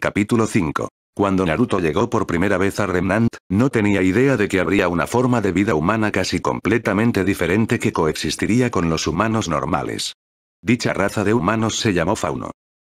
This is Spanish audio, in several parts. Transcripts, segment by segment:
Capítulo 5. Cuando Naruto llegó por primera vez a Remnant, no tenía idea de que habría una forma de vida humana casi completamente diferente que coexistiría con los humanos normales. Dicha raza de humanos se llamó fauno.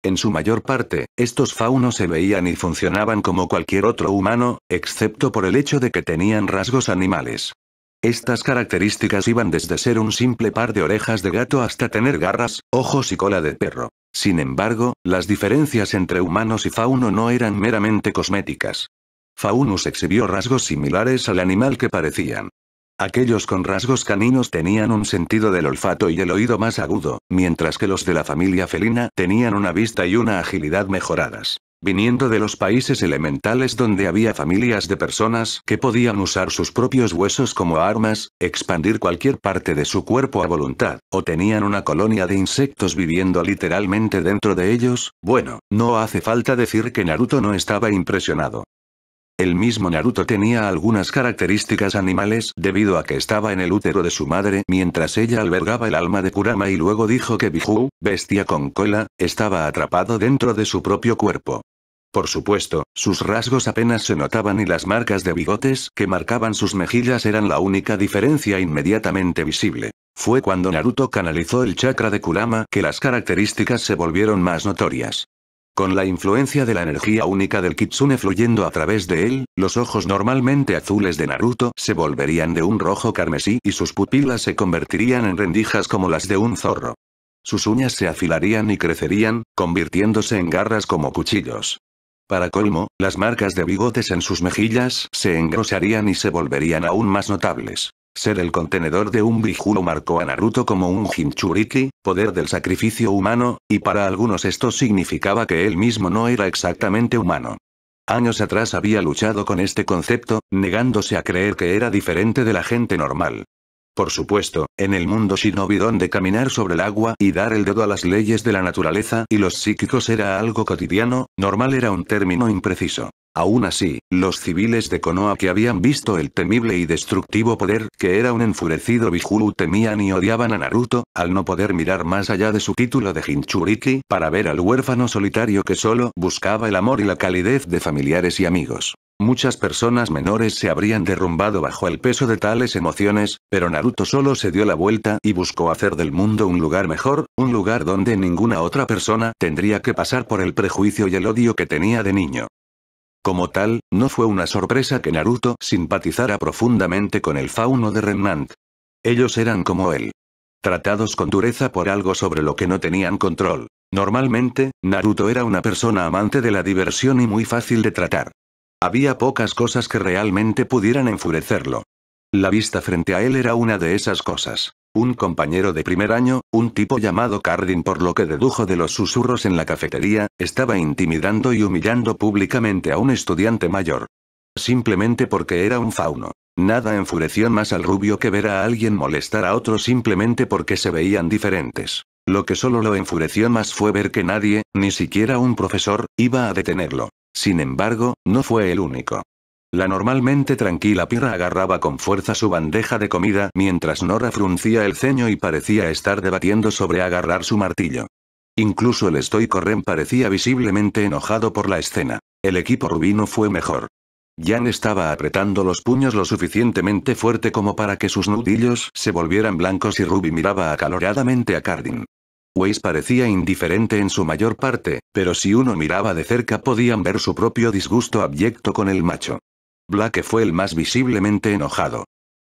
En su mayor parte, estos faunos se veían y funcionaban como cualquier otro humano, excepto por el hecho de que tenían rasgos animales. Estas características iban desde ser un simple par de orejas de gato hasta tener garras, ojos y cola de perro. Sin embargo, las diferencias entre humanos y fauno no eran meramente cosméticas. Faunus exhibió rasgos similares al animal que parecían. Aquellos con rasgos caninos tenían un sentido del olfato y el oído más agudo, mientras que los de la familia felina tenían una vista y una agilidad mejoradas viniendo de los países elementales donde había familias de personas que podían usar sus propios huesos como armas, expandir cualquier parte de su cuerpo a voluntad, o tenían una colonia de insectos viviendo literalmente dentro de ellos, bueno, no hace falta decir que Naruto no estaba impresionado. El mismo Naruto tenía algunas características animales debido a que estaba en el útero de su madre mientras ella albergaba el alma de Kurama y luego dijo que Bijuu, bestia con cola, estaba atrapado dentro de su propio cuerpo. Por supuesto, sus rasgos apenas se notaban y las marcas de bigotes que marcaban sus mejillas eran la única diferencia inmediatamente visible. Fue cuando Naruto canalizó el chakra de Kurama que las características se volvieron más notorias. Con la influencia de la energía única del kitsune fluyendo a través de él, los ojos normalmente azules de Naruto se volverían de un rojo carmesí y sus pupilas se convertirían en rendijas como las de un zorro. Sus uñas se afilarían y crecerían, convirtiéndose en garras como cuchillos. Para colmo, las marcas de bigotes en sus mejillas se engrosarían y se volverían aún más notables. Ser el contenedor de un Bijulo marcó a Naruto como un Hinchuriki, poder del sacrificio humano, y para algunos esto significaba que él mismo no era exactamente humano. Años atrás había luchado con este concepto, negándose a creer que era diferente de la gente normal. Por supuesto, en el mundo shinobi donde caminar sobre el agua y dar el dedo a las leyes de la naturaleza y los psíquicos era algo cotidiano, normal era un término impreciso. Aún así, los civiles de Konoha que habían visto el temible y destructivo poder que era un enfurecido Bijū temían y odiaban a Naruto, al no poder mirar más allá de su título de Hinchuriki para ver al huérfano solitario que solo buscaba el amor y la calidez de familiares y amigos. Muchas personas menores se habrían derrumbado bajo el peso de tales emociones, pero Naruto solo se dio la vuelta y buscó hacer del mundo un lugar mejor, un lugar donde ninguna otra persona tendría que pasar por el prejuicio y el odio que tenía de niño. Como tal, no fue una sorpresa que Naruto simpatizara profundamente con el fauno de Remnant. Ellos eran como él. Tratados con dureza por algo sobre lo que no tenían control. Normalmente, Naruto era una persona amante de la diversión y muy fácil de tratar. Había pocas cosas que realmente pudieran enfurecerlo. La vista frente a él era una de esas cosas. Un compañero de primer año, un tipo llamado Cardin por lo que dedujo de los susurros en la cafetería, estaba intimidando y humillando públicamente a un estudiante mayor. Simplemente porque era un fauno. Nada enfureció más al rubio que ver a alguien molestar a otro simplemente porque se veían diferentes. Lo que solo lo enfureció más fue ver que nadie, ni siquiera un profesor, iba a detenerlo. Sin embargo, no fue el único. La normalmente tranquila Pira agarraba con fuerza su bandeja de comida mientras Nora fruncía el ceño y parecía estar debatiendo sobre agarrar su martillo. Incluso el estoico Ren parecía visiblemente enojado por la escena. El equipo rubino fue mejor. Jan estaba apretando los puños lo suficientemente fuerte como para que sus nudillos se volvieran blancos y Ruby miraba acaloradamente a Cardin. Weiss parecía indiferente en su mayor parte, pero si uno miraba de cerca podían ver su propio disgusto abyecto con el macho. Black fue el más visiblemente enojado.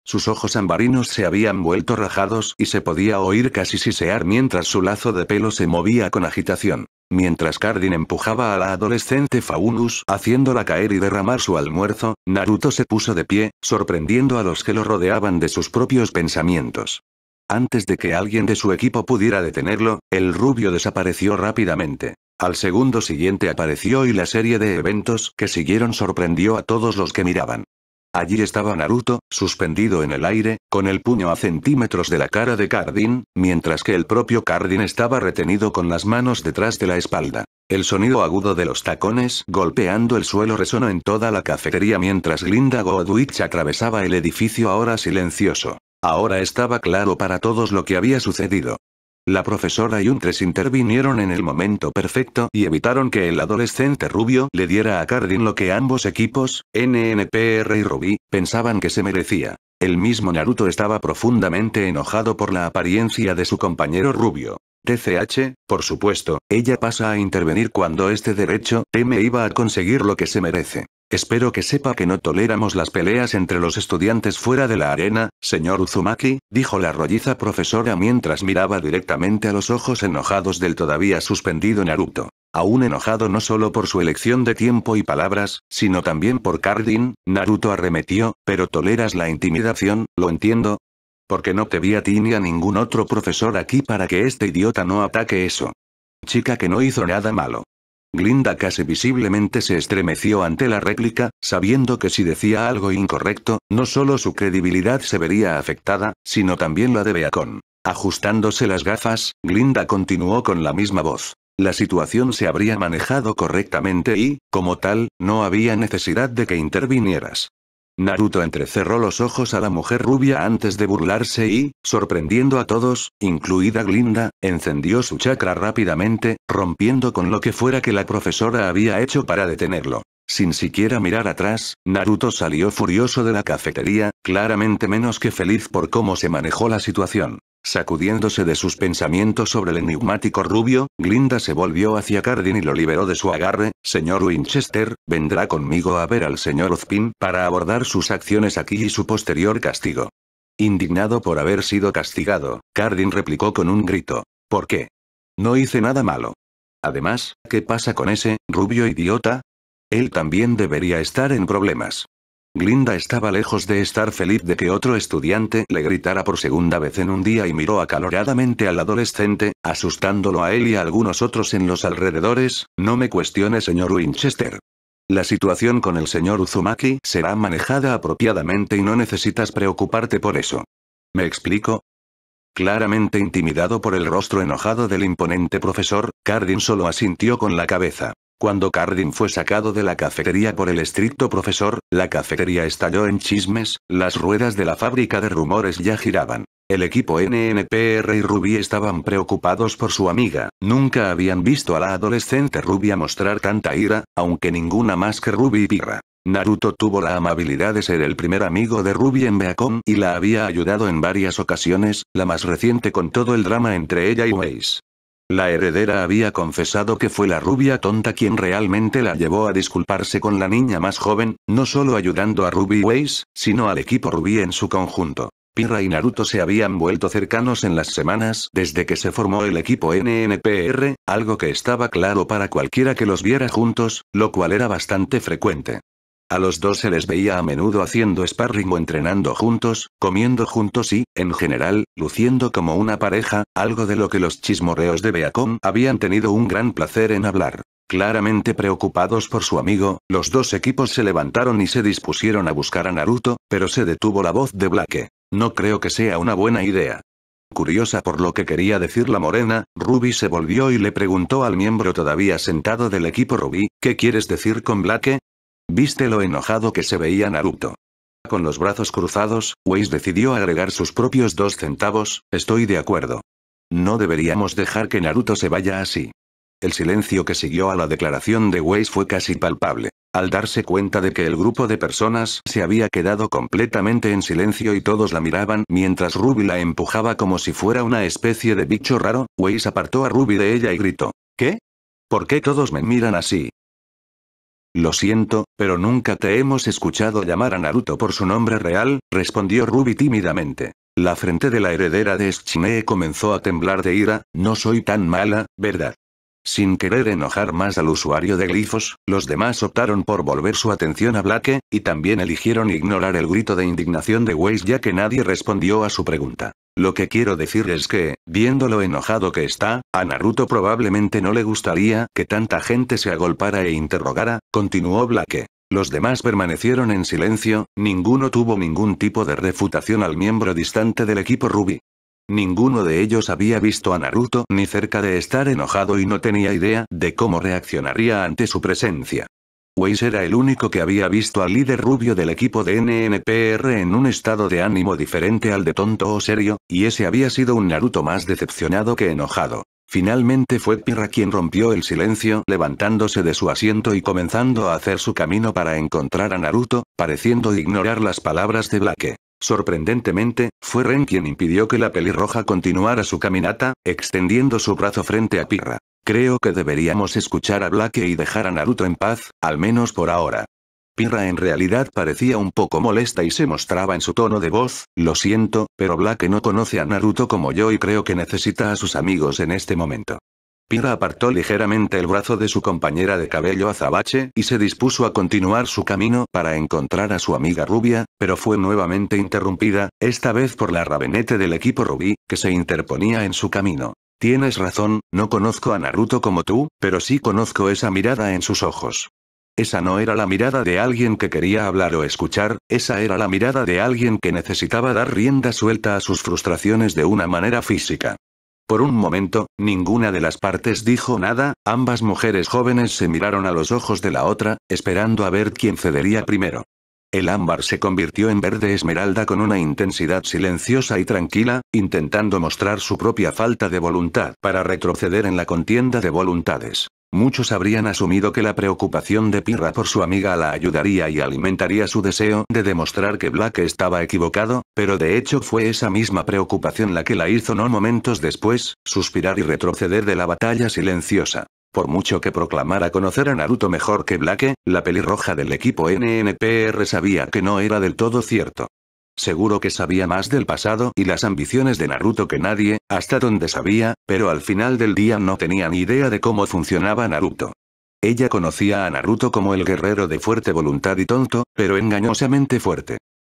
Sus ojos ambarinos se habían vuelto rajados y se podía oír casi sisear mientras su lazo de pelo se movía con agitación. Mientras Cardin empujaba a la adolescente Faunus haciéndola caer y derramar su almuerzo, Naruto se puso de pie, sorprendiendo a los que lo rodeaban de sus propios pensamientos. Antes de que alguien de su equipo pudiera detenerlo, el rubio desapareció rápidamente. Al segundo siguiente apareció y la serie de eventos que siguieron sorprendió a todos los que miraban. Allí estaba Naruto, suspendido en el aire, con el puño a centímetros de la cara de Cardin, mientras que el propio Cardin estaba retenido con las manos detrás de la espalda. El sonido agudo de los tacones golpeando el suelo resonó en toda la cafetería mientras Glinda Godwitch atravesaba el edificio ahora silencioso. Ahora estaba claro para todos lo que había sucedido. La profesora y un tres intervinieron en el momento perfecto y evitaron que el adolescente rubio le diera a Cardin lo que ambos equipos, NNPR y Rubí, pensaban que se merecía. El mismo Naruto estaba profundamente enojado por la apariencia de su compañero rubio. TCH, por supuesto, ella pasa a intervenir cuando este derecho, M iba a conseguir lo que se merece. Espero que sepa que no toleramos las peleas entre los estudiantes fuera de la arena, señor Uzumaki, dijo la rolliza profesora mientras miraba directamente a los ojos enojados del todavía suspendido Naruto. Aún enojado no solo por su elección de tiempo y palabras, sino también por Cardin, Naruto arremetió, pero toleras la intimidación, lo entiendo, porque no te vi a ti ni a ningún otro profesor aquí para que este idiota no ataque eso. Chica que no hizo nada malo. Glinda casi visiblemente se estremeció ante la réplica, sabiendo que si decía algo incorrecto, no solo su credibilidad se vería afectada, sino también la de Beacon. Ajustándose las gafas, Glinda continuó con la misma voz. La situación se habría manejado correctamente y, como tal, no había necesidad de que intervinieras. Naruto entrecerró los ojos a la mujer rubia antes de burlarse y, sorprendiendo a todos, incluida Glinda, encendió su chakra rápidamente, rompiendo con lo que fuera que la profesora había hecho para detenerlo. Sin siquiera mirar atrás, Naruto salió furioso de la cafetería, claramente menos que feliz por cómo se manejó la situación. Sacudiéndose de sus pensamientos sobre el enigmático rubio, Glinda se volvió hacia Cardin y lo liberó de su agarre, «Señor Winchester, vendrá conmigo a ver al señor Ozpin para abordar sus acciones aquí y su posterior castigo». Indignado por haber sido castigado, Cardin replicó con un grito. «¿Por qué? No hice nada malo. Además, ¿qué pasa con ese, rubio idiota? Él también debería estar en problemas. Glinda estaba lejos de estar feliz de que otro estudiante le gritara por segunda vez en un día y miró acaloradamente al adolescente, asustándolo a él y a algunos otros en los alrededores, no me cuestione señor Winchester. La situación con el señor Uzumaki será manejada apropiadamente y no necesitas preocuparte por eso. ¿Me explico? Claramente intimidado por el rostro enojado del imponente profesor, Cardin solo asintió con la cabeza. Cuando Cardin fue sacado de la cafetería por el estricto profesor, la cafetería estalló en chismes, las ruedas de la fábrica de rumores ya giraban. El equipo NNPR y Ruby estaban preocupados por su amiga, nunca habían visto a la adolescente rubia mostrar tanta ira, aunque ninguna más que Ruby y Pirra. Naruto tuvo la amabilidad de ser el primer amigo de Ruby en Beacon y la había ayudado en varias ocasiones, la más reciente con todo el drama entre ella y Weiss. La heredera había confesado que fue la rubia tonta quien realmente la llevó a disculparse con la niña más joven, no solo ayudando a Ruby Waze, sino al equipo Ruby en su conjunto. Pira y Naruto se habían vuelto cercanos en las semanas desde que se formó el equipo NNPR, algo que estaba claro para cualquiera que los viera juntos, lo cual era bastante frecuente. A los dos se les veía a menudo haciendo sparring o entrenando juntos, comiendo juntos y, en general, luciendo como una pareja, algo de lo que los chismorreos de Beacon habían tenido un gran placer en hablar. Claramente preocupados por su amigo, los dos equipos se levantaron y se dispusieron a buscar a Naruto, pero se detuvo la voz de Blake. No creo que sea una buena idea. Curiosa por lo que quería decir la morena, Ruby se volvió y le preguntó al miembro todavía sentado del equipo Ruby, ¿qué quieres decir con Blake? Viste lo enojado que se veía Naruto. Con los brazos cruzados, Weiss decidió agregar sus propios dos centavos, estoy de acuerdo. No deberíamos dejar que Naruto se vaya así. El silencio que siguió a la declaración de Weiss fue casi palpable. Al darse cuenta de que el grupo de personas se había quedado completamente en silencio y todos la miraban mientras Ruby la empujaba como si fuera una especie de bicho raro, Weiss apartó a Ruby de ella y gritó. ¿Qué? ¿Por qué todos me miran así? Lo siento, pero nunca te hemos escuchado llamar a Naruto por su nombre real, respondió Ruby tímidamente. La frente de la heredera de Schnee comenzó a temblar de ira, no soy tan mala, ¿verdad? Sin querer enojar más al usuario de glifos, los demás optaron por volver su atención a Blake, y también eligieron ignorar el grito de indignación de Weiss ya que nadie respondió a su pregunta. Lo que quiero decir es que, viendo lo enojado que está, a Naruto probablemente no le gustaría que tanta gente se agolpara e interrogara, continuó Blake. Los demás permanecieron en silencio, ninguno tuvo ningún tipo de refutación al miembro distante del equipo Ruby. Ninguno de ellos había visto a Naruto ni cerca de estar enojado y no tenía idea de cómo reaccionaría ante su presencia. Weiss era el único que había visto al líder rubio del equipo de NNPR en un estado de ánimo diferente al de tonto o serio, y ese había sido un Naruto más decepcionado que enojado. Finalmente fue Pirra quien rompió el silencio levantándose de su asiento y comenzando a hacer su camino para encontrar a Naruto, pareciendo ignorar las palabras de Blake. Sorprendentemente, fue Ren quien impidió que la pelirroja continuara su caminata, extendiendo su brazo frente a Pirra. Creo que deberíamos escuchar a Blake y dejar a Naruto en paz, al menos por ahora. Pirra en realidad parecía un poco molesta y se mostraba en su tono de voz, lo siento, pero Blake no conoce a Naruto como yo y creo que necesita a sus amigos en este momento. Pira apartó ligeramente el brazo de su compañera de cabello azabache y se dispuso a continuar su camino para encontrar a su amiga rubia, pero fue nuevamente interrumpida, esta vez por la rabenete del equipo rubí, que se interponía en su camino. Tienes razón, no conozco a Naruto como tú, pero sí conozco esa mirada en sus ojos. Esa no era la mirada de alguien que quería hablar o escuchar, esa era la mirada de alguien que necesitaba dar rienda suelta a sus frustraciones de una manera física. Por un momento, ninguna de las partes dijo nada, ambas mujeres jóvenes se miraron a los ojos de la otra, esperando a ver quién cedería primero. El ámbar se convirtió en verde esmeralda con una intensidad silenciosa y tranquila, intentando mostrar su propia falta de voluntad para retroceder en la contienda de voluntades. Muchos habrían asumido que la preocupación de Pirra por su amiga la ayudaría y alimentaría su deseo de demostrar que Black estaba equivocado, pero de hecho fue esa misma preocupación la que la hizo no momentos después, suspirar y retroceder de la batalla silenciosa. Por mucho que proclamara conocer a Naruto mejor que Black, la pelirroja del equipo NNPR sabía que no era del todo cierto. Seguro que sabía más del pasado y las ambiciones de Naruto que nadie, hasta donde sabía, pero al final del día no tenía ni idea de cómo funcionaba Naruto. Ella conocía a Naruto como el guerrero de fuerte voluntad y tonto, pero engañosamente fuerte.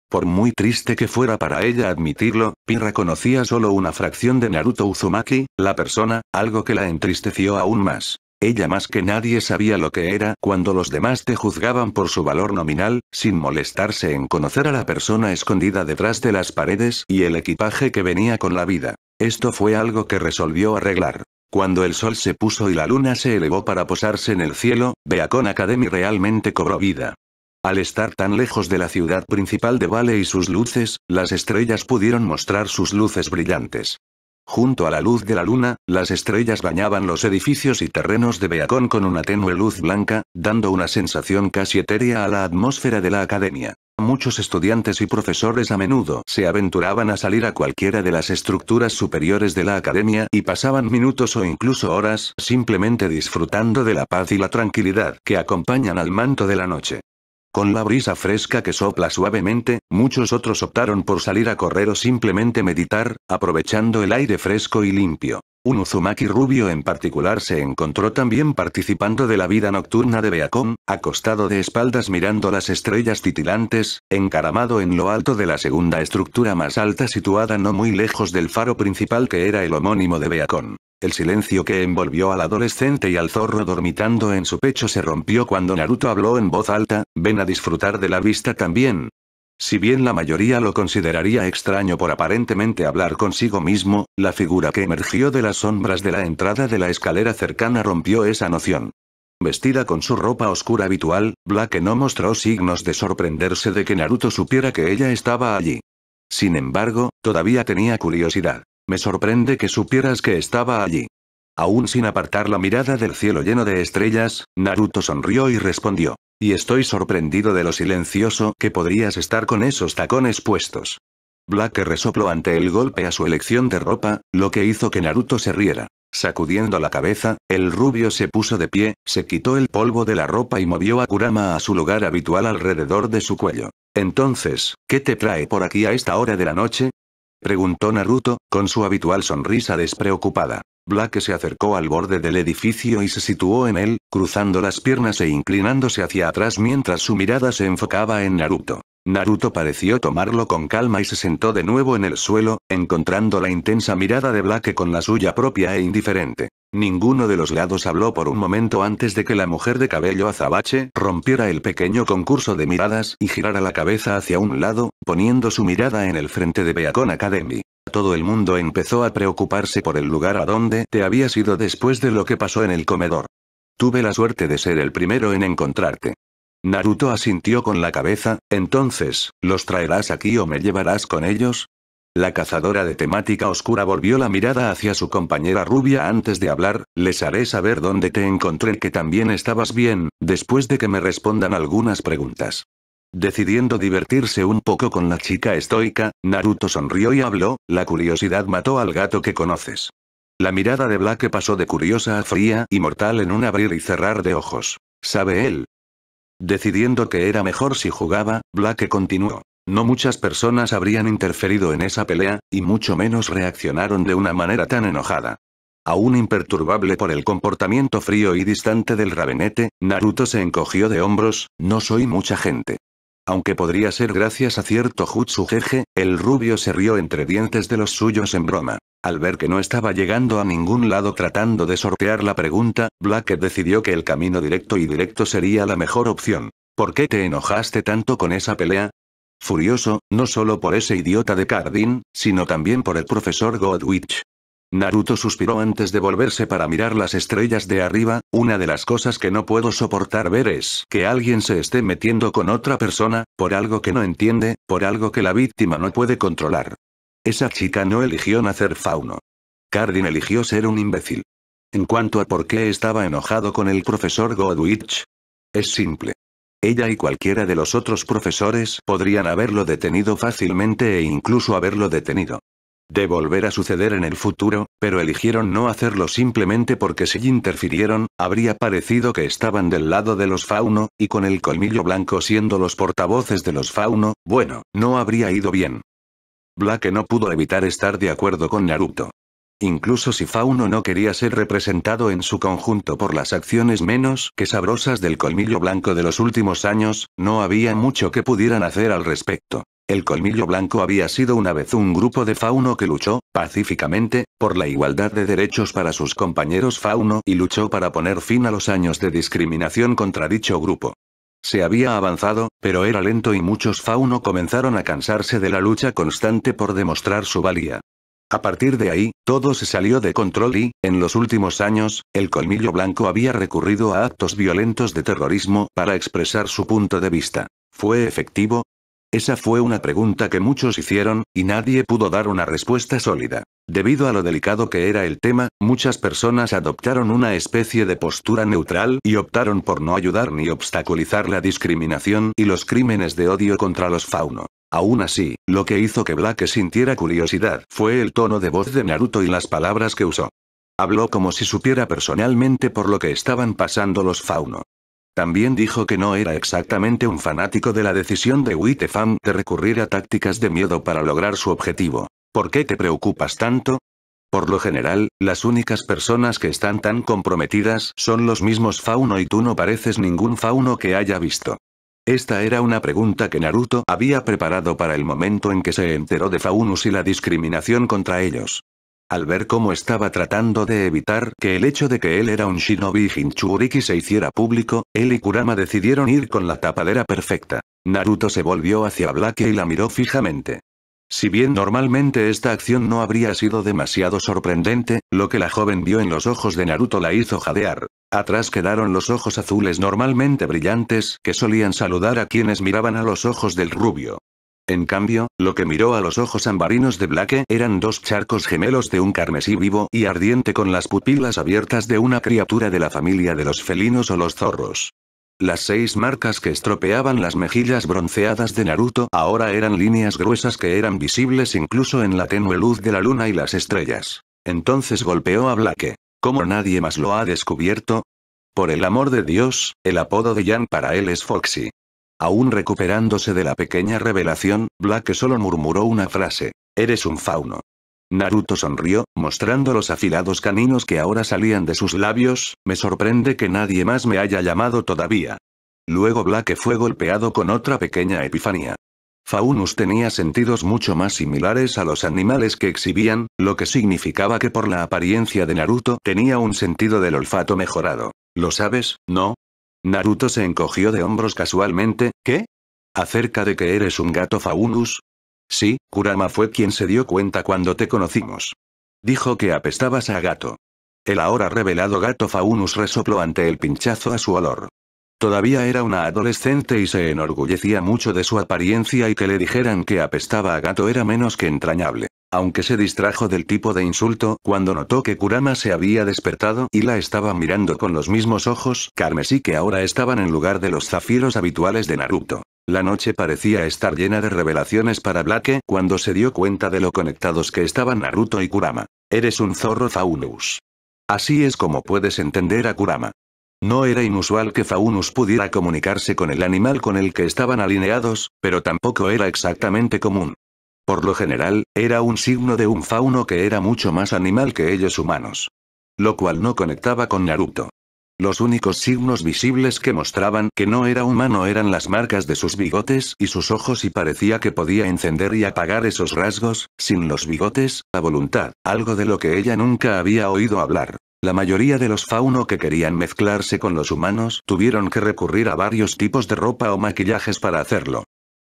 Por muy triste que fuera para ella admitirlo, Pinra conocía solo una fracción de Naruto Uzumaki, la persona, algo que la entristeció aún más. Ella más que nadie sabía lo que era cuando los demás te juzgaban por su valor nominal, sin molestarse en conocer a la persona escondida detrás de las paredes y el equipaje que venía con la vida. Esto fue algo que resolvió arreglar. Cuando el sol se puso y la luna se elevó para posarse en el cielo, Beacon Academy realmente cobró vida. Al estar tan lejos de la ciudad principal de Vale y sus luces, las estrellas pudieron mostrar sus luces brillantes. Junto a la luz de la luna, las estrellas bañaban los edificios y terrenos de Beacon con una tenue luz blanca, dando una sensación casi etérea a la atmósfera de la academia. Muchos estudiantes y profesores a menudo se aventuraban a salir a cualquiera de las estructuras superiores de la academia y pasaban minutos o incluso horas simplemente disfrutando de la paz y la tranquilidad que acompañan al manto de la noche. Con la brisa fresca que sopla suavemente, muchos otros optaron por salir a correr o simplemente meditar, aprovechando el aire fresco y limpio. Un Uzumaki rubio en particular se encontró también participando de la vida nocturna de Beacon, acostado de espaldas mirando las estrellas titilantes, encaramado en lo alto de la segunda estructura más alta situada no muy lejos del faro principal que era el homónimo de Beacon. El silencio que envolvió al adolescente y al zorro dormitando en su pecho se rompió cuando Naruto habló en voz alta, ven a disfrutar de la vista también. Si bien la mayoría lo consideraría extraño por aparentemente hablar consigo mismo, la figura que emergió de las sombras de la entrada de la escalera cercana rompió esa noción. Vestida con su ropa oscura habitual, Black no mostró signos de sorprenderse de que Naruto supiera que ella estaba allí. Sin embargo, todavía tenía curiosidad. Me sorprende que supieras que estaba allí. Aún sin apartar la mirada del cielo lleno de estrellas, Naruto sonrió y respondió. Y estoy sorprendido de lo silencioso que podrías estar con esos tacones puestos. Black resopló ante el golpe a su elección de ropa, lo que hizo que Naruto se riera. Sacudiendo la cabeza, el rubio se puso de pie, se quitó el polvo de la ropa y movió a Kurama a su lugar habitual alrededor de su cuello. Entonces, ¿qué te trae por aquí a esta hora de la noche? Preguntó Naruto, con su habitual sonrisa despreocupada. Black se acercó al borde del edificio y se situó en él, cruzando las piernas e inclinándose hacia atrás mientras su mirada se enfocaba en Naruto. Naruto pareció tomarlo con calma y se sentó de nuevo en el suelo, encontrando la intensa mirada de Black con la suya propia e indiferente. Ninguno de los lados habló por un momento antes de que la mujer de cabello azabache rompiera el pequeño concurso de miradas y girara la cabeza hacia un lado, poniendo su mirada en el frente de Beacon Academy. Todo el mundo empezó a preocuparse por el lugar a donde te habías ido después de lo que pasó en el comedor. Tuve la suerte de ser el primero en encontrarte. Naruto asintió con la cabeza, entonces, ¿los traerás aquí o me llevarás con ellos? La cazadora de temática oscura volvió la mirada hacia su compañera rubia antes de hablar, les haré saber dónde te encontré que también estabas bien, después de que me respondan algunas preguntas. Decidiendo divertirse un poco con la chica estoica, Naruto sonrió y habló, la curiosidad mató al gato que conoces. La mirada de Black pasó de curiosa a fría y mortal en un abrir y cerrar de ojos. ¿Sabe él? Decidiendo que era mejor si jugaba, Black continuó. No muchas personas habrían interferido en esa pelea, y mucho menos reaccionaron de una manera tan enojada. Aún imperturbable por el comportamiento frío y distante del Ravenete, Naruto se encogió de hombros, no soy mucha gente. Aunque podría ser gracias a cierto jutsu jeje, el rubio se rió entre dientes de los suyos en broma. Al ver que no estaba llegando a ningún lado tratando de sortear la pregunta, Blackett decidió que el camino directo y directo sería la mejor opción. ¿Por qué te enojaste tanto con esa pelea? Furioso, no solo por ese idiota de Cardin, sino también por el profesor Godwitch. Naruto suspiró antes de volverse para mirar las estrellas de arriba, una de las cosas que no puedo soportar ver es que alguien se esté metiendo con otra persona, por algo que no entiende, por algo que la víctima no puede controlar. Esa chica no eligió nacer fauno. Cardin eligió ser un imbécil. En cuanto a por qué estaba enojado con el profesor Godwich, es simple. Ella y cualquiera de los otros profesores podrían haberlo detenido fácilmente e incluso haberlo detenido de volver a suceder en el futuro, pero eligieron no hacerlo simplemente porque si interfirieron, habría parecido que estaban del lado de los fauno, y con el colmillo blanco siendo los portavoces de los fauno, bueno, no habría ido bien. Black no pudo evitar estar de acuerdo con Naruto. Incluso si Fauno no quería ser representado en su conjunto por las acciones menos que sabrosas del colmillo blanco de los últimos años, no había mucho que pudieran hacer al respecto. El colmillo blanco había sido una vez un grupo de fauno que luchó, pacíficamente, por la igualdad de derechos para sus compañeros fauno y luchó para poner fin a los años de discriminación contra dicho grupo. Se había avanzado, pero era lento y muchos fauno comenzaron a cansarse de la lucha constante por demostrar su valía. A partir de ahí, todo se salió de control y, en los últimos años, el colmillo blanco había recurrido a actos violentos de terrorismo para expresar su punto de vista. Fue efectivo, esa fue una pregunta que muchos hicieron, y nadie pudo dar una respuesta sólida. Debido a lo delicado que era el tema, muchas personas adoptaron una especie de postura neutral y optaron por no ayudar ni obstaculizar la discriminación y los crímenes de odio contra los fauno. Aún así, lo que hizo que Black sintiera curiosidad fue el tono de voz de Naruto y las palabras que usó. Habló como si supiera personalmente por lo que estaban pasando los fauno. También dijo que no era exactamente un fanático de la decisión de Wittefam de recurrir a tácticas de miedo para lograr su objetivo. ¿Por qué te preocupas tanto? Por lo general, las únicas personas que están tan comprometidas son los mismos fauno y tú no pareces ningún fauno que haya visto. Esta era una pregunta que Naruto había preparado para el momento en que se enteró de Faunus y la discriminación contra ellos al ver cómo estaba tratando de evitar que el hecho de que él era un shinobi Hinchuriki se hiciera público, él y Kurama decidieron ir con la tapadera perfecta. Naruto se volvió hacia Black y la miró fijamente. Si bien normalmente esta acción no habría sido demasiado sorprendente, lo que la joven vio en los ojos de Naruto la hizo jadear. Atrás quedaron los ojos azules normalmente brillantes que solían saludar a quienes miraban a los ojos del rubio. En cambio, lo que miró a los ojos ambarinos de Blake eran dos charcos gemelos de un carmesí vivo y ardiente con las pupilas abiertas de una criatura de la familia de los felinos o los zorros. Las seis marcas que estropeaban las mejillas bronceadas de Naruto ahora eran líneas gruesas que eran visibles incluso en la tenue luz de la luna y las estrellas. Entonces golpeó a Blake. ¿Cómo nadie más lo ha descubierto? Por el amor de Dios, el apodo de Jan para él es Foxy. Aún recuperándose de la pequeña revelación, Black solo murmuró una frase. Eres un fauno. Naruto sonrió, mostrando los afilados caninos que ahora salían de sus labios, me sorprende que nadie más me haya llamado todavía. Luego Black fue golpeado con otra pequeña epifanía. Faunus tenía sentidos mucho más similares a los animales que exhibían, lo que significaba que por la apariencia de Naruto tenía un sentido del olfato mejorado. ¿Lo sabes, no? Naruto se encogió de hombros casualmente, ¿qué? ¿Acerca de que eres un gato Faunus? Sí, Kurama fue quien se dio cuenta cuando te conocimos. Dijo que apestabas a gato. El ahora revelado gato Faunus resopló ante el pinchazo a su olor. Todavía era una adolescente y se enorgullecía mucho de su apariencia y que le dijeran que apestaba a gato era menos que entrañable aunque se distrajo del tipo de insulto cuando notó que Kurama se había despertado y la estaba mirando con los mismos ojos carmesí que ahora estaban en lugar de los zafiros habituales de Naruto. La noche parecía estar llena de revelaciones para Blake cuando se dio cuenta de lo conectados que estaban Naruto y Kurama. Eres un zorro Faunus. Así es como puedes entender a Kurama. No era inusual que Faunus pudiera comunicarse con el animal con el que estaban alineados, pero tampoco era exactamente común. Por lo general, era un signo de un fauno que era mucho más animal que ellos humanos. Lo cual no conectaba con Naruto. Los únicos signos visibles que mostraban que no era humano eran las marcas de sus bigotes y sus ojos y parecía que podía encender y apagar esos rasgos, sin los bigotes, a voluntad, algo de lo que ella nunca había oído hablar. La mayoría de los fauno que querían mezclarse con los humanos tuvieron que recurrir a varios tipos de ropa o maquillajes para hacerlo.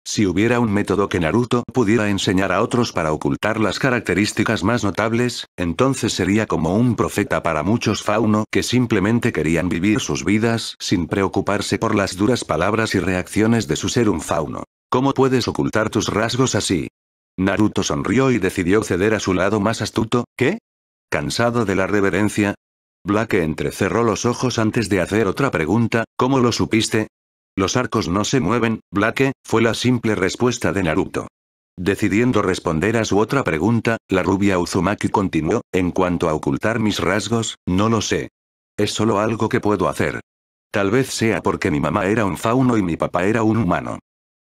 Si hubiera un método que Naruto pudiera enseñar a otros para ocultar las características más notables, entonces sería como un profeta para muchos fauno que simplemente querían vivir sus vidas sin preocuparse por las duras palabras y reacciones de su ser un fauno. ¿Cómo puedes ocultar tus rasgos así? Naruto sonrió y decidió ceder a su lado más astuto, ¿qué? ¿Cansado de la reverencia? Black entrecerró los ojos antes de hacer otra pregunta, ¿cómo lo supiste? Los arcos no se mueven, Blake, fue la simple respuesta de Naruto. Decidiendo responder a su otra pregunta, la rubia Uzumaki continuó, en cuanto a ocultar mis rasgos, no lo sé. Es solo algo que puedo hacer. Tal vez sea porque mi mamá era un fauno y mi papá era un humano.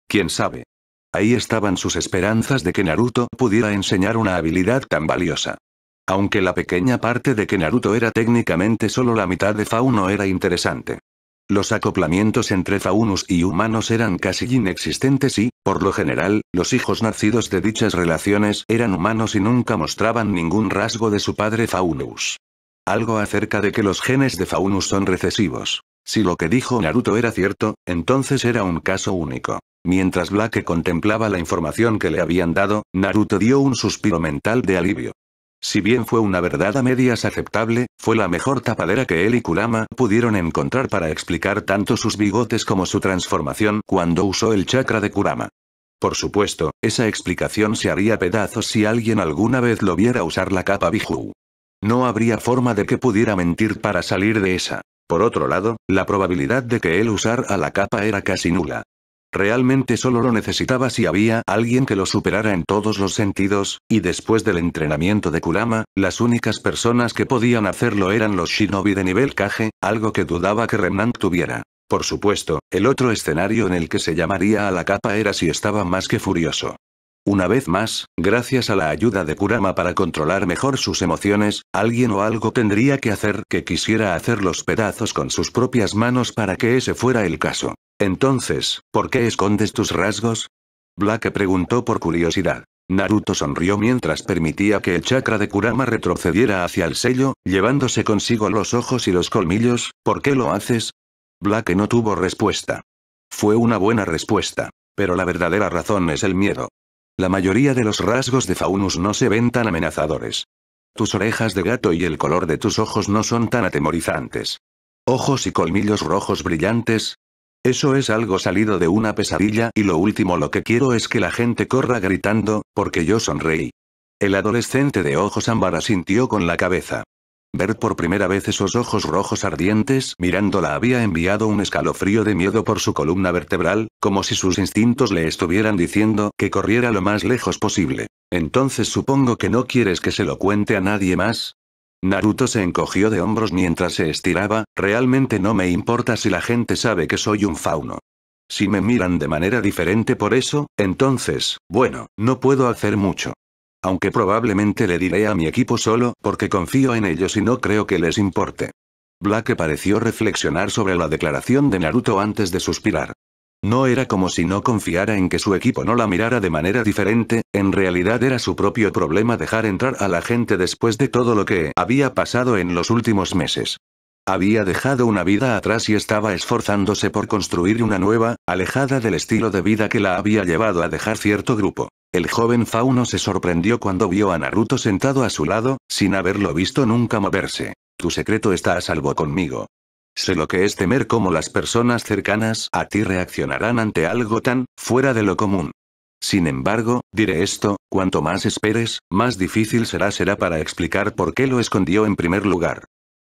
¿Quién sabe? Ahí estaban sus esperanzas de que Naruto pudiera enseñar una habilidad tan valiosa. Aunque la pequeña parte de que Naruto era técnicamente solo la mitad de fauno era interesante. Los acoplamientos entre faunus y humanos eran casi inexistentes y, por lo general, los hijos nacidos de dichas relaciones eran humanos y nunca mostraban ningún rasgo de su padre faunus. Algo acerca de que los genes de faunus son recesivos. Si lo que dijo Naruto era cierto, entonces era un caso único. Mientras Black contemplaba la información que le habían dado, Naruto dio un suspiro mental de alivio. Si bien fue una verdad a medias aceptable, fue la mejor tapadera que él y Kulama pudieron encontrar para explicar tanto sus bigotes como su transformación cuando usó el chakra de Kurama. Por supuesto, esa explicación se haría pedazos si alguien alguna vez lo viera usar la capa Biju. No habría forma de que pudiera mentir para salir de esa. Por otro lado, la probabilidad de que él a la capa era casi nula. Realmente solo lo necesitaba si había alguien que lo superara en todos los sentidos, y después del entrenamiento de Kurama, las únicas personas que podían hacerlo eran los shinobi de nivel Kage, algo que dudaba que Remnant tuviera. Por supuesto, el otro escenario en el que se llamaría a la capa era si estaba más que furioso. Una vez más, gracias a la ayuda de Kurama para controlar mejor sus emociones, alguien o algo tendría que hacer que quisiera hacer los pedazos con sus propias manos para que ese fuera el caso. Entonces, ¿por qué escondes tus rasgos? Black preguntó por curiosidad. Naruto sonrió mientras permitía que el chakra de Kurama retrocediera hacia el sello, llevándose consigo los ojos y los colmillos, ¿por qué lo haces? Black no tuvo respuesta. Fue una buena respuesta. Pero la verdadera razón es el miedo. La mayoría de los rasgos de Faunus no se ven tan amenazadores. Tus orejas de gato y el color de tus ojos no son tan atemorizantes. Ojos y colmillos rojos brillantes. Eso es algo salido de una pesadilla y lo último lo que quiero es que la gente corra gritando, porque yo sonreí. El adolescente de ojos ámbar sintió con la cabeza. Ver por primera vez esos ojos rojos ardientes mirándola había enviado un escalofrío de miedo por su columna vertebral, como si sus instintos le estuvieran diciendo que corriera lo más lejos posible. Entonces supongo que no quieres que se lo cuente a nadie más, Naruto se encogió de hombros mientras se estiraba, realmente no me importa si la gente sabe que soy un fauno. Si me miran de manera diferente por eso, entonces, bueno, no puedo hacer mucho. Aunque probablemente le diré a mi equipo solo, porque confío en ellos y no creo que les importe. Black pareció reflexionar sobre la declaración de Naruto antes de suspirar. No era como si no confiara en que su equipo no la mirara de manera diferente, en realidad era su propio problema dejar entrar a la gente después de todo lo que había pasado en los últimos meses. Había dejado una vida atrás y estaba esforzándose por construir una nueva, alejada del estilo de vida que la había llevado a dejar cierto grupo. El joven fauno se sorprendió cuando vio a Naruto sentado a su lado, sin haberlo visto nunca moverse. Tu secreto está a salvo conmigo. Sé lo que es temer cómo las personas cercanas a ti reaccionarán ante algo tan fuera de lo común. Sin embargo, diré esto, cuanto más esperes, más difícil será será para explicar por qué lo escondió en primer lugar.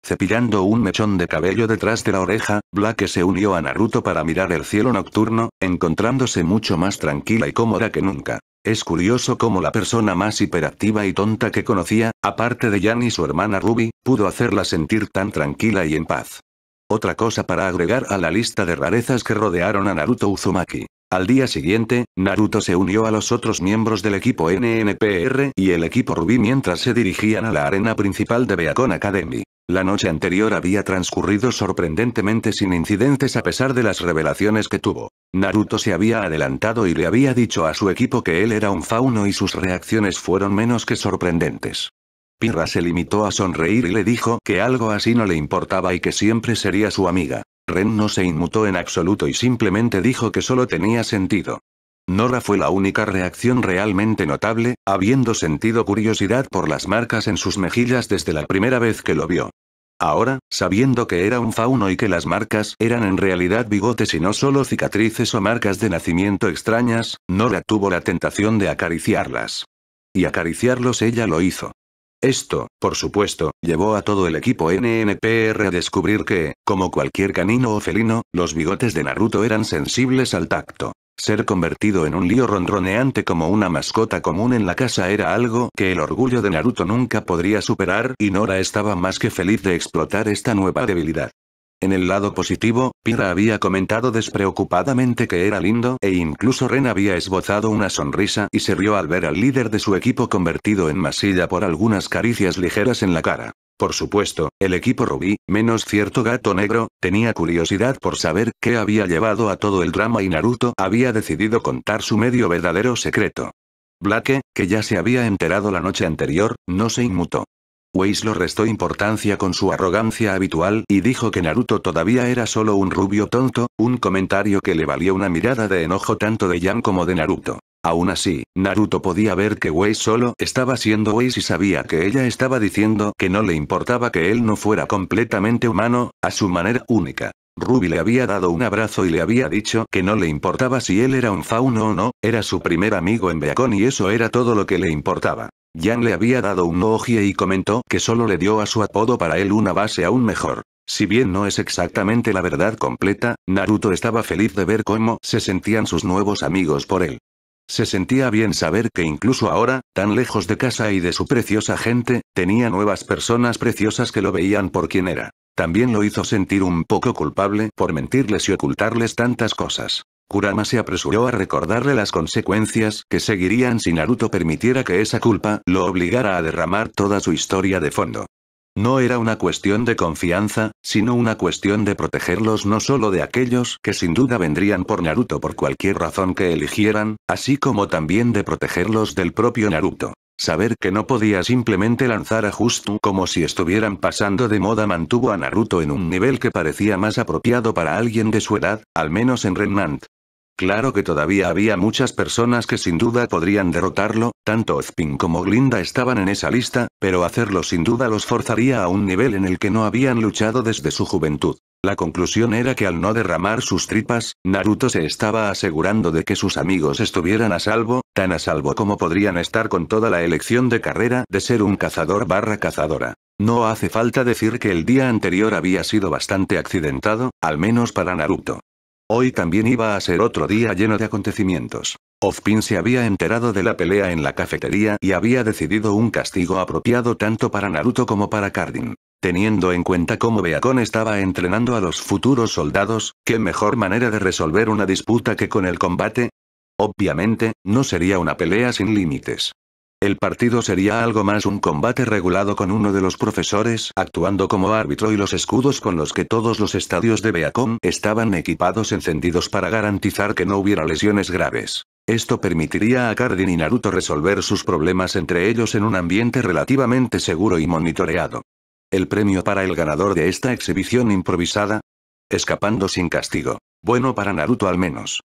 Cepillando un mechón de cabello detrás de la oreja, Black se unió a Naruto para mirar el cielo nocturno, encontrándose mucho más tranquila y cómoda que nunca. Es curioso cómo la persona más hiperactiva y tonta que conocía, aparte de Jan y su hermana Ruby, pudo hacerla sentir tan tranquila y en paz. Otra cosa para agregar a la lista de rarezas que rodearon a Naruto Uzumaki. Al día siguiente, Naruto se unió a los otros miembros del equipo NNPR y el equipo Ruby mientras se dirigían a la arena principal de Beacon Academy. La noche anterior había transcurrido sorprendentemente sin incidentes a pesar de las revelaciones que tuvo. Naruto se había adelantado y le había dicho a su equipo que él era un fauno y sus reacciones fueron menos que sorprendentes. Pirra se limitó a sonreír y le dijo que algo así no le importaba y que siempre sería su amiga. Ren no se inmutó en absoluto y simplemente dijo que solo tenía sentido. Nora fue la única reacción realmente notable, habiendo sentido curiosidad por las marcas en sus mejillas desde la primera vez que lo vio. Ahora, sabiendo que era un fauno y que las marcas eran en realidad bigotes y no solo cicatrices o marcas de nacimiento extrañas, Nora tuvo la tentación de acariciarlas. Y acariciarlos ella lo hizo. Esto, por supuesto, llevó a todo el equipo NNPR a descubrir que, como cualquier canino o felino, los bigotes de Naruto eran sensibles al tacto. Ser convertido en un lío rondroneante como una mascota común en la casa era algo que el orgullo de Naruto nunca podría superar y Nora estaba más que feliz de explotar esta nueva debilidad. En el lado positivo, Pira había comentado despreocupadamente que era lindo e incluso Ren había esbozado una sonrisa y se rió al ver al líder de su equipo convertido en masilla por algunas caricias ligeras en la cara. Por supuesto, el equipo rubí, menos cierto gato negro, tenía curiosidad por saber qué había llevado a todo el drama y Naruto había decidido contar su medio verdadero secreto. Blake, que ya se había enterado la noche anterior, no se inmutó. lo restó importancia con su arrogancia habitual y dijo que Naruto todavía era solo un rubio tonto, un comentario que le valió una mirada de enojo tanto de Yan como de Naruto. Aún así, Naruto podía ver que Wei solo estaba siendo Wei y sabía que ella estaba diciendo que no le importaba que él no fuera completamente humano, a su manera única. Ruby le había dado un abrazo y le había dicho que no le importaba si él era un fauno o no, era su primer amigo en Beacon y eso era todo lo que le importaba. Jan le había dado un noogie y comentó que solo le dio a su apodo para él una base aún mejor. Si bien no es exactamente la verdad completa, Naruto estaba feliz de ver cómo se sentían sus nuevos amigos por él. Se sentía bien saber que incluso ahora, tan lejos de casa y de su preciosa gente, tenía nuevas personas preciosas que lo veían por quien era. También lo hizo sentir un poco culpable por mentirles y ocultarles tantas cosas. Kurama se apresuró a recordarle las consecuencias que seguirían si Naruto permitiera que esa culpa lo obligara a derramar toda su historia de fondo. No era una cuestión de confianza, sino una cuestión de protegerlos no solo de aquellos que sin duda vendrían por Naruto por cualquier razón que eligieran, así como también de protegerlos del propio Naruto. Saber que no podía simplemente lanzar a Justo como si estuvieran pasando de moda mantuvo a Naruto en un nivel que parecía más apropiado para alguien de su edad, al menos en Renant. Claro que todavía había muchas personas que sin duda podrían derrotarlo, tanto Ozpin como Glinda estaban en esa lista, pero hacerlo sin duda los forzaría a un nivel en el que no habían luchado desde su juventud. La conclusión era que al no derramar sus tripas, Naruto se estaba asegurando de que sus amigos estuvieran a salvo, tan a salvo como podrían estar con toda la elección de carrera de ser un cazador barra cazadora. No hace falta decir que el día anterior había sido bastante accidentado, al menos para Naruto. Hoy también iba a ser otro día lleno de acontecimientos. Ozpin se había enterado de la pelea en la cafetería y había decidido un castigo apropiado tanto para Naruto como para Cardin. Teniendo en cuenta cómo Beacon estaba entrenando a los futuros soldados, ¿qué mejor manera de resolver una disputa que con el combate? Obviamente, no sería una pelea sin límites. El partido sería algo más un combate regulado con uno de los profesores actuando como árbitro y los escudos con los que todos los estadios de Beacon estaban equipados encendidos para garantizar que no hubiera lesiones graves. Esto permitiría a Cardin y Naruto resolver sus problemas entre ellos en un ambiente relativamente seguro y monitoreado. El premio para el ganador de esta exhibición improvisada, escapando sin castigo. Bueno para Naruto al menos.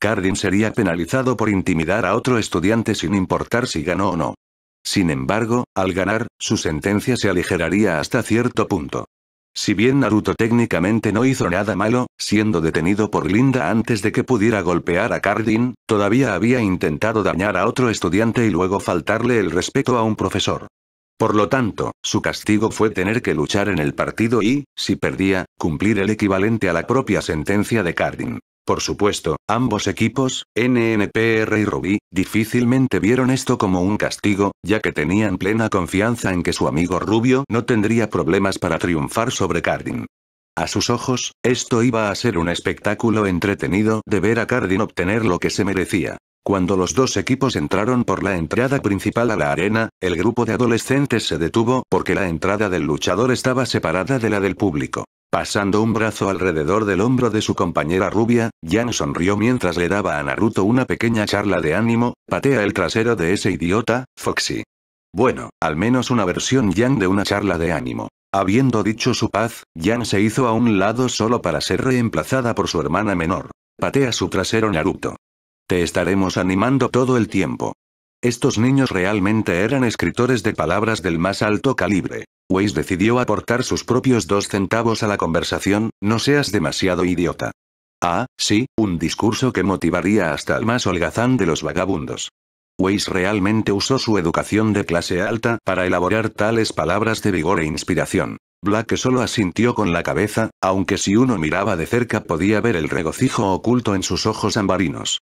Cardin sería penalizado por intimidar a otro estudiante sin importar si ganó o no. Sin embargo, al ganar, su sentencia se aligeraría hasta cierto punto. Si bien Naruto técnicamente no hizo nada malo, siendo detenido por Linda antes de que pudiera golpear a Cardin, todavía había intentado dañar a otro estudiante y luego faltarle el respeto a un profesor. Por lo tanto, su castigo fue tener que luchar en el partido y, si perdía, cumplir el equivalente a la propia sentencia de Cardin. Por supuesto, ambos equipos, NNPR y Rubí, difícilmente vieron esto como un castigo, ya que tenían plena confianza en que su amigo Rubio no tendría problemas para triunfar sobre Cardin. A sus ojos, esto iba a ser un espectáculo entretenido de ver a Cardin obtener lo que se merecía. Cuando los dos equipos entraron por la entrada principal a la arena, el grupo de adolescentes se detuvo porque la entrada del luchador estaba separada de la del público. Pasando un brazo alrededor del hombro de su compañera rubia, Yang sonrió mientras le daba a Naruto una pequeña charla de ánimo, patea el trasero de ese idiota, Foxy. Bueno, al menos una versión Yang de una charla de ánimo. Habiendo dicho su paz, Yang se hizo a un lado solo para ser reemplazada por su hermana menor. Patea su trasero Naruto. Te estaremos animando todo el tiempo. Estos niños realmente eran escritores de palabras del más alto calibre. Weiss decidió aportar sus propios dos centavos a la conversación, no seas demasiado idiota. Ah, sí, un discurso que motivaría hasta al más holgazán de los vagabundos. Weiss realmente usó su educación de clase alta para elaborar tales palabras de vigor e inspiración. Black solo asintió con la cabeza, aunque si uno miraba de cerca podía ver el regocijo oculto en sus ojos ambarinos.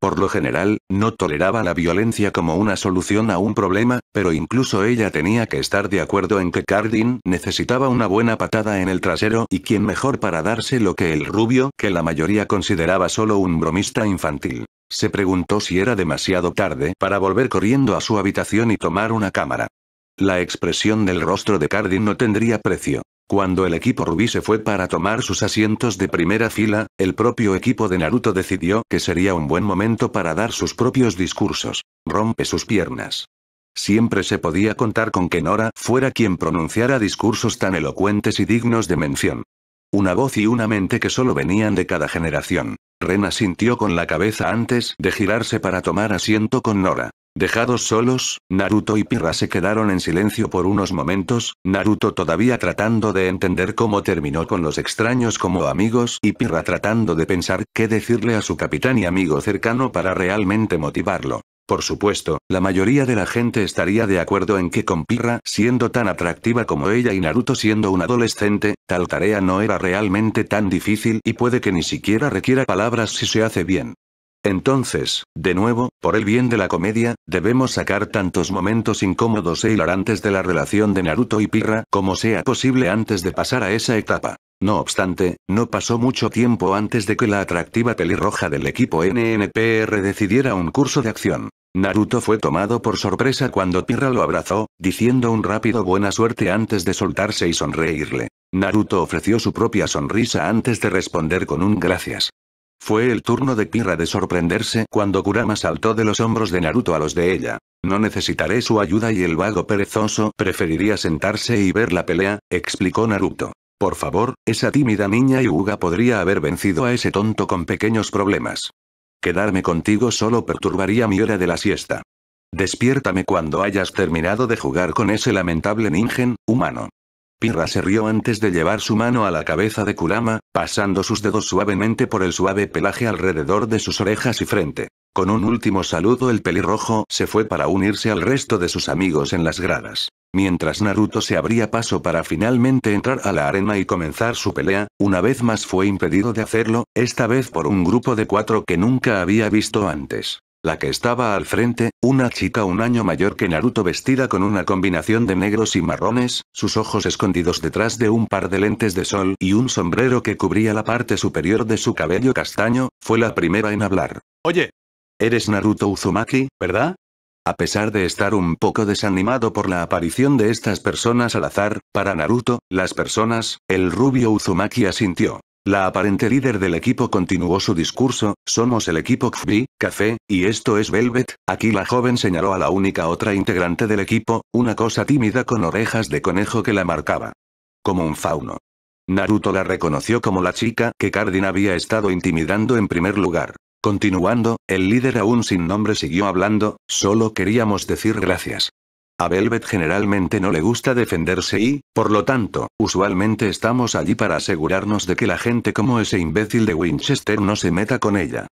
Por lo general, no toleraba la violencia como una solución a un problema, pero incluso ella tenía que estar de acuerdo en que Cardin necesitaba una buena patada en el trasero y quien mejor para darse lo que el rubio, que la mayoría consideraba solo un bromista infantil. Se preguntó si era demasiado tarde para volver corriendo a su habitación y tomar una cámara. La expresión del rostro de Cardin no tendría precio. Cuando el equipo Rubí se fue para tomar sus asientos de primera fila, el propio equipo de Naruto decidió que sería un buen momento para dar sus propios discursos. Rompe sus piernas. Siempre se podía contar con que Nora fuera quien pronunciara discursos tan elocuentes y dignos de mención. Una voz y una mente que solo venían de cada generación. Rena sintió con la cabeza antes de girarse para tomar asiento con Nora. Dejados solos, Naruto y Pirra se quedaron en silencio por unos momentos, Naruto todavía tratando de entender cómo terminó con los extraños como amigos y Pirra tratando de pensar qué decirle a su capitán y amigo cercano para realmente motivarlo. Por supuesto, la mayoría de la gente estaría de acuerdo en que con Pirra siendo tan atractiva como ella y Naruto siendo un adolescente, tal tarea no era realmente tan difícil y puede que ni siquiera requiera palabras si se hace bien. Entonces, de nuevo, por el bien de la comedia, debemos sacar tantos momentos incómodos e hilarantes de la relación de Naruto y Pirra como sea posible antes de pasar a esa etapa. No obstante, no pasó mucho tiempo antes de que la atractiva pelirroja del equipo NNPR decidiera un curso de acción. Naruto fue tomado por sorpresa cuando Pirra lo abrazó, diciendo un rápido buena suerte antes de soltarse y sonreírle. Naruto ofreció su propia sonrisa antes de responder con un gracias. Fue el turno de Pirra de sorprenderse cuando Kurama saltó de los hombros de Naruto a los de ella. No necesitaré su ayuda y el vago perezoso preferiría sentarse y ver la pelea, explicó Naruto. Por favor, esa tímida niña Yuga podría haber vencido a ese tonto con pequeños problemas. Quedarme contigo solo perturbaría mi hora de la siesta. Despiértame cuando hayas terminado de jugar con ese lamentable ningen, humano. Pirra se rió antes de llevar su mano a la cabeza de Kurama, pasando sus dedos suavemente por el suave pelaje alrededor de sus orejas y frente. Con un último saludo el pelirrojo se fue para unirse al resto de sus amigos en las gradas. Mientras Naruto se abría paso para finalmente entrar a la arena y comenzar su pelea, una vez más fue impedido de hacerlo, esta vez por un grupo de cuatro que nunca había visto antes. La que estaba al frente, una chica un año mayor que Naruto vestida con una combinación de negros y marrones, sus ojos escondidos detrás de un par de lentes de sol y un sombrero que cubría la parte superior de su cabello castaño, fue la primera en hablar. Oye. Eres Naruto Uzumaki, ¿verdad? A pesar de estar un poco desanimado por la aparición de estas personas al azar, para Naruto, las personas, el rubio Uzumaki asintió. La aparente líder del equipo continuó su discurso, somos el equipo Kfbi, Café, y esto es Velvet, aquí la joven señaló a la única otra integrante del equipo, una cosa tímida con orejas de conejo que la marcaba. Como un fauno. Naruto la reconoció como la chica que Cardin había estado intimidando en primer lugar. Continuando, el líder aún sin nombre siguió hablando, solo queríamos decir gracias. A Velvet generalmente no le gusta defenderse y, por lo tanto, usualmente estamos allí para asegurarnos de que la gente como ese imbécil de Winchester no se meta con ella.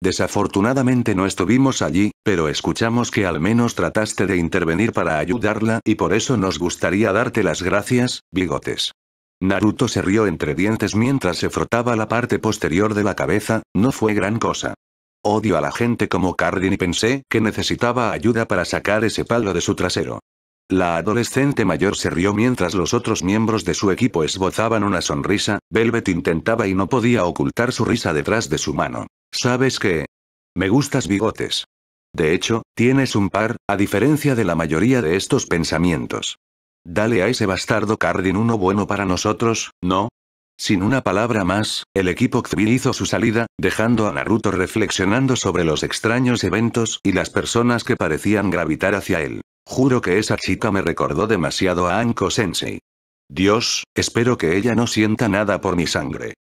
Desafortunadamente no estuvimos allí, pero escuchamos que al menos trataste de intervenir para ayudarla y por eso nos gustaría darte las gracias, bigotes. Naruto se rió entre dientes mientras se frotaba la parte posterior de la cabeza, no fue gran cosa. Odio a la gente como Cardin y pensé que necesitaba ayuda para sacar ese palo de su trasero. La adolescente mayor se rió mientras los otros miembros de su equipo esbozaban una sonrisa, Velvet intentaba y no podía ocultar su risa detrás de su mano. ¿Sabes qué? Me gustas bigotes. De hecho, tienes un par, a diferencia de la mayoría de estos pensamientos. Dale a ese bastardo Cardin uno bueno para nosotros, ¿no? Sin una palabra más, el equipo Xville hizo su salida, dejando a Naruto reflexionando sobre los extraños eventos y las personas que parecían gravitar hacia él. Juro que esa chica me recordó demasiado a Anko Sensei. Dios, espero que ella no sienta nada por mi sangre.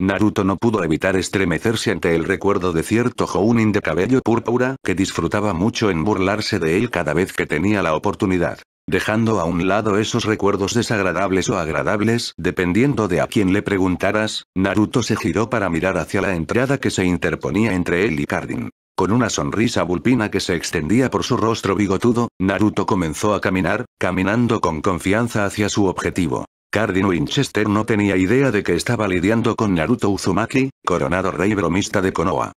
Naruto no pudo evitar estremecerse ante el recuerdo de cierto Jounin de cabello púrpura que disfrutaba mucho en burlarse de él cada vez que tenía la oportunidad dejando a un lado esos recuerdos desagradables o agradables, dependiendo de a quién le preguntaras, Naruto se giró para mirar hacia la entrada que se interponía entre él y Cardin. Con una sonrisa vulpina que se extendía por su rostro bigotudo, Naruto comenzó a caminar, caminando con confianza hacia su objetivo. Cardin Winchester no tenía idea de que estaba lidiando con Naruto Uzumaki, coronado rey bromista de Konoha.